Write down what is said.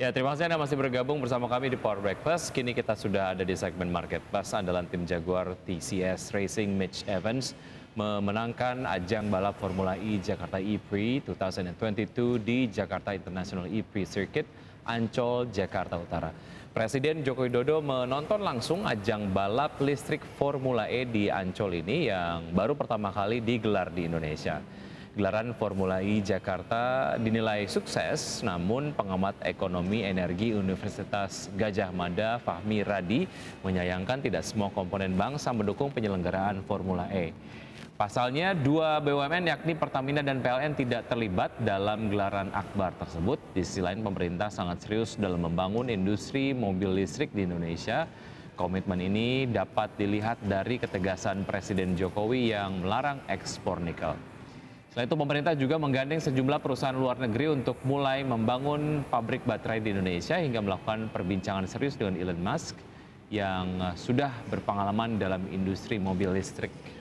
Ya, terima kasih Anda masih bergabung bersama kami di Power Breakfast. Kini kita sudah ada di segmen Market Plus. Andalan tim Jaguar TCS Racing Mitch Evans memenangkan ajang balap Formula E Jakarta E-Prix 2022 di Jakarta International E-Prix Circuit Ancol, Jakarta Utara. Presiden Joko Widodo menonton langsung ajang balap listrik Formula E di Ancol ini yang baru pertama kali digelar di Indonesia. Gelaran Formula E Jakarta dinilai sukses, namun pengamat ekonomi energi Universitas Gajah Mada Fahmi Radi menyayangkan tidak semua komponen bangsa mendukung penyelenggaraan Formula E. Pasalnya, dua BUMN yakni Pertamina dan PLN tidak terlibat dalam gelaran akbar tersebut. Di sisi lain, pemerintah sangat serius dalam membangun industri mobil listrik di Indonesia. Komitmen ini dapat dilihat dari ketegasan Presiden Jokowi yang melarang ekspor nikel. Selain itu pemerintah juga menggandeng sejumlah perusahaan luar negeri untuk mulai membangun pabrik baterai di Indonesia hingga melakukan perbincangan serius dengan Elon Musk yang eh, sudah berpengalaman dalam industri mobil listrik.